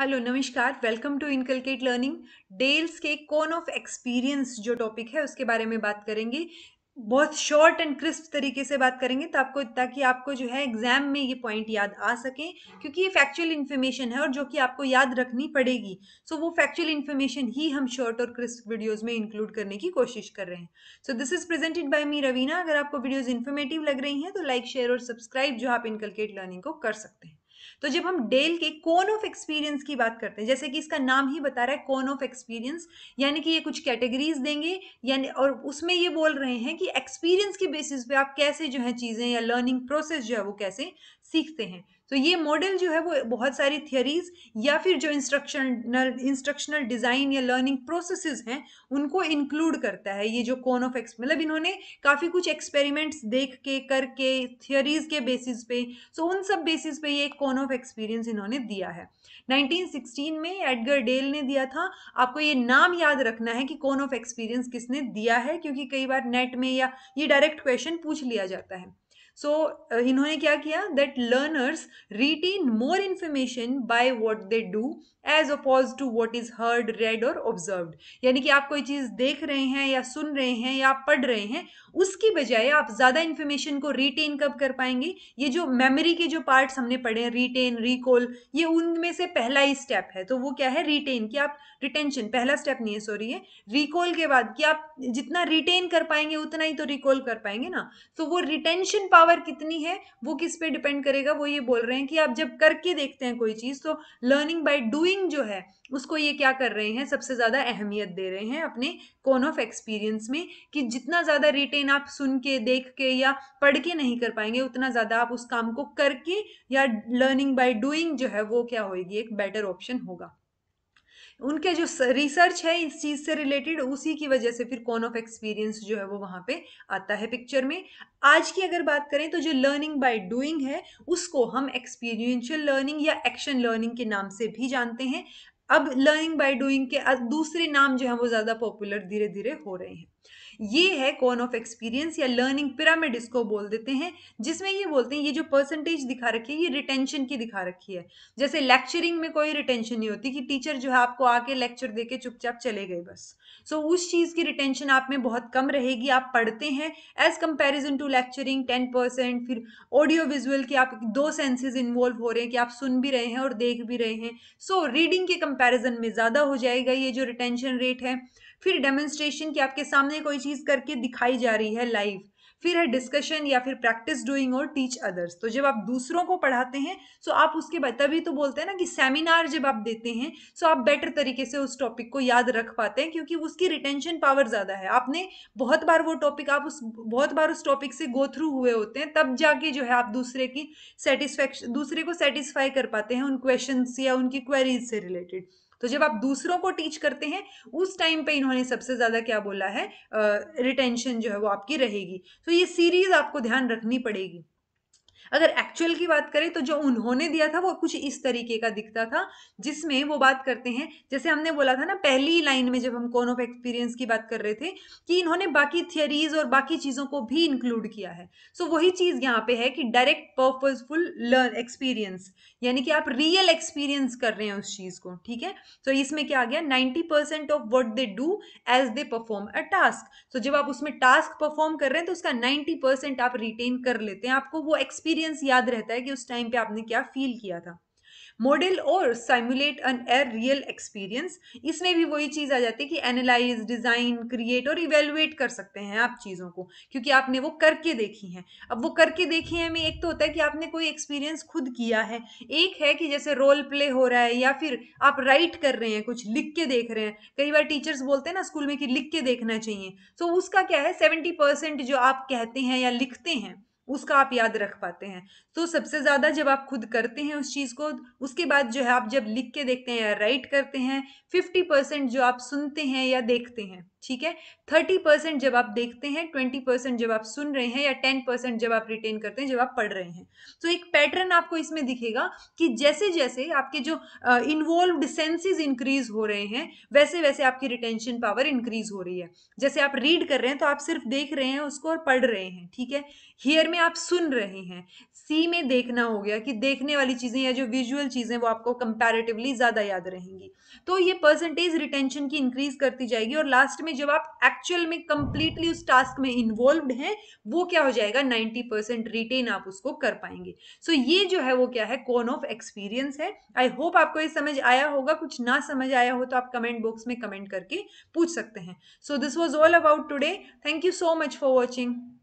hello नमस्कार welcome to inculcate learning Dale's के cone of experience जो टॉपिक है उसके बारे में बात करेंगे बहुत शॉर्ट एंड क्रिस्प तरीके से बात करेंगे तो आपको ताकि आपको जो है एग्जाम में ये पॉइंट याद आ सके क्योंकि ये फैक्चुअल इन्फॉर्मेशन है और जो कि आपको याद रखनी पड़ेगी सो so, वो फैक्चुअल इन्फॉर्मेशन ही हम शॉर्ट और क्रिस्प वीडियोस में इंक्लूड करने की कोशिश कर रहे हैं so this is presented by me Raveena अगर आपको वीडियोज इन्फॉर्मेटिव लग रही हैं तो लाइक शेयर और सब्सक्राइब जो आप इनकलकेट लर्निंग को कर सकते हैं तो जब हम डेल के कोन ऑफ एक्सपीरियंस की बात करते हैं जैसे कि इसका नाम ही बता रहा है कोन ऑफ एक्सपीरियंस यानी कि ये कुछ कैटेगरीज देंगे यानी और उसमें ये बोल रहे हैं कि एक्सपीरियंस के बेसिस पे आप कैसे जो है चीज़ें या लर्निंग प्रोसेस जो है वो कैसे सीखते हैं तो ये मॉडल जो है वो बहुत सारी थियोरीज या फिर जो इंस्ट्रक्शनल इंस्ट्रक्शनल डिज़ाइन या लर्निंग प्रोसेसेस हैं उनको इंक्लूड करता है ये जो कोन ऑफ एक्स मतलब इन्होंने काफ़ी कुछ एक्सपेरिमेंट्स देख के करके थियोरीज के बेसिस पे सो उन सब बेसिस पे ये एक कोन ऑफ एक्सपीरियंस इन्होंने दिया है 1916 में एडगर डेल ने दिया था आपको ये नाम याद रखना है कि कोन ऑफ एक्सपीरियंस किसने दिया है क्योंकि कई बार नेट में या ये डायरेक्ट क्वेश्चन पूछ लिया जाता है सो so, uh, इन्होंने क्या किया that learners retain more information by what they do as opposed to what is heard read और ऑब्जर्व्ड यानी कि आप कोई चीज़ देख रहे हैं या सुन रहे हैं या पढ़ रहे हैं उसकी बजाय आप ज़्यादा इन्फॉर्मेशन को रिटेन कब कर पाएंगे ये जो मेमोरी के जो पार्ट्स हमने पढ़े हैं रिटेन रिकॉल ये उनमें से पहला ही स्टेप है तो वो क्या है रिटेन कि आप रिटेंशन पहला स्टेप नहीं है सॉरी है रिकॉल के बाद कि आप जितना रिटेन कर पाएंगे उतना ही तो रिकॉल कर पाएंगे ना तो वो रिटेंशन पावर पावर कितनी है वो किस पे डिपेंड करेगा वो ये बोल रहे हैं कि आप जब करके देखते हैं कोई चीज़ तो लर्निंग बाय डूइंग जो है उसको ये क्या कर रहे हैं सबसे ज़्यादा अहमियत दे रहे हैं अपने कोन ऑफ एक्सपीरियंस में कि जितना ज़्यादा रिटेन आप सुन के देख के या पढ़ के नहीं कर पाएंगे उतना ज़्यादा आप उस काम को करके या लर्निंग बाय डूइंग जो है वो क्या होगी एक बेटर ऑप्शन होगा उनके जो रिसर्च है इस चीज़ से रिलेटेड उसी की वजह से फिर कौन ऑफ एक्सपीरियंस जो है वो वहाँ पे आता है पिक्चर में आज की अगर बात करें तो जो लर्निंग बाय डूइंग है उसको हम एक्सपीरियंशियल लर्निंग या एक्शन लर्निंग के नाम से भी जानते हैं अब लर्निंग बाय डूइंग के दूसरे नाम जो है वो ज़्यादा पॉपुलर धीरे धीरे हो रहे हैं ये है कॉन ऑफ एक्सपीरियंस या लर्निंग पिरामिड इसको बोल देते हैं जिसमें ये बोलते हैं ये जो परसेंटेज दिखा रखी है ये रिटेंशन की दिखा रखी है जैसे लेक्चरिंग में कोई रिटेंशन नहीं होती कि टीचर जो है आपको आके लेक्चर दे चुपचाप चले गए बस सो so, उस चीज़ की रिटेंशन आप में बहुत कम रहेगी आप पढ़ते हैं as comparison to lecturing ten percent फिर ऑडियो विजुअल की आप दो सेंसेज इन्वॉल्व हो रहे हैं कि आप सुन भी रहे हैं और देख भी रहे हैं सो so, रीडिंग के कंपेरिजन में ज़्यादा हो जाएगा ये जो रिटेंशन रेट है फिर डेमोन्स्ट्रेशन की आपके सामने कोई चीज़ करके दिखाई जा रही है लाइव फिर है डिस्कशन या फिर प्रैक्टिस डूइंग और टीच अदर्स तो जब आप दूसरों को पढ़ाते हैं सो आप उसके बाद तभी तो बोलते हैं ना कि सेमिनार जब आप देते हैं सो आप बेटर तरीके से उस टॉपिक को याद रख पाते हैं क्योंकि उसकी रिटेंशन पावर ज़्यादा है आपने बहुत बार वो टॉपिक आप उस बहुत बार उस टॉपिक से गो थ्रू हुए होते हैं तब जाके जो है आप दूसरे की सेटिस्फैक्शन दूसरे को सेटिस्फाई कर पाते हैं उन क्वेश्चन या उनकी क्वेरीज से रिलेटेड तो जब आप दूसरों को टीच करते हैं उस टाइम पे इन्होंने सबसे ज़्यादा क्या बोला है रिटेंशन uh, जो है वो आपकी रहेगी तो ये सीरीज आपको ध्यान रखनी पड़ेगी अगर एक्चुअल की बात करें तो जो उन्होंने दिया था वो कुछ इस तरीके का दिखता था जिसमें वो बात करते हैं जैसे हमने बोला था ना पहली लाइन में जब हम कोन ऑफ एक्सपीरियंस की बात कर रहे थे कि इन्होंने बाकी थियरीज और बाकी चीज़ों को भी इंक्लूड किया है सो so, वही चीज़ यहाँ पे है कि डायरेक्ट पर्पजफुल लर्न एक्सपीरियंस यानी कि आप रियल एक्सपीरियंस कर रहे हैं उस चीज़ को ठीक है सो so, इसमें क्या आ गया ninety percent of what they do as they perform a task so जब आप उसमें टास्क परफॉर्म कर रहे हैं तो उसका नाइनटी परसेंट आप रिटेन कर लेते हैं आपको वो एक्सपीरियंस एक्सपीरियंस याद रहता है कि उस टाइम पे आपने क्या फील किया था मॉडल और simulate an air real experience इसमें भी वही चीज़ आ जाती है कि एनालाइज डिज़ाइन क्रिएट और इवेलुएट कर सकते हैं आप चीज़ों को क्योंकि आपने वो करके देखी हैं अब वो करके देखी हैं में एक तो होता है कि आपने कोई एक्सपीरियंस खुद किया है एक है कि जैसे रोल प्ले हो रहा है या फिर आप राइट कर रहे हैं कुछ लिख के देख रहे हैं कई बार टीचर्स बोलते हैं ना स्कूल में कि लिख के देखना चाहिए सो so, उसका क्या है सेवेंटी परसेंट जो आप कहते हैं या लिखते हैं उसका आप याद रख पाते हैं तो सबसे ज़्यादा जब आप खुद करते हैं उस चीज़ को उसके बाद जो है आप जब लिख के देखते हैं या राइट करते हैं फिफ्टी परसेंट जो आप सुनते हैं या देखते हैं ठीक है थर्टी परसेंट जब आप देखते हैं ट्वेंटी परसेंट जब आप सुन रहे हैं या टेन परसेंट जब आप रिटेन करते हैं जब आप पढ़ रहे हैं तो एक पैटर्न आपको इसमें दिखेगा कि जैसे जैसे आपके जो इन्वॉल्व सेंसेज इंक्रीज हो रहे हैं वैसे वैसे आपकी रिटेंशन पावर इंक्रीज हो रही है जैसे आप रीड कर रहे हैं तो आप सिर्फ देख रहे हैं उसको और पढ़ रहे हैं ठीक है हियर में आप सुन रहे हैं सी में देखना हो गया कि देखने वाली चीज़ें या जो विजुअल चीज़ें वो आपको कंपेरेटिवली ज़्यादा याद रहेंगी तो ये परसेंटेज रिटेंशन की इंक्रीज करती जाएगी और लास्ट में जब आप एक्चुअल में कंप्लीटली उस टास्क में इन्वॉल्व हैं वो क्या हो जाएगा 90% परसेंट रिटेन आप उसको कर पाएंगे सो so, ये जो है वो क्या है कॉन ऑफ एक्सपीरियंस है आई होप आपको ये समझ आया होगा कुछ ना समझ आया हो तो आप कमेंट बॉक्स में कमेंट करके पूछ सकते हैं so this was all about today thank you so much for watching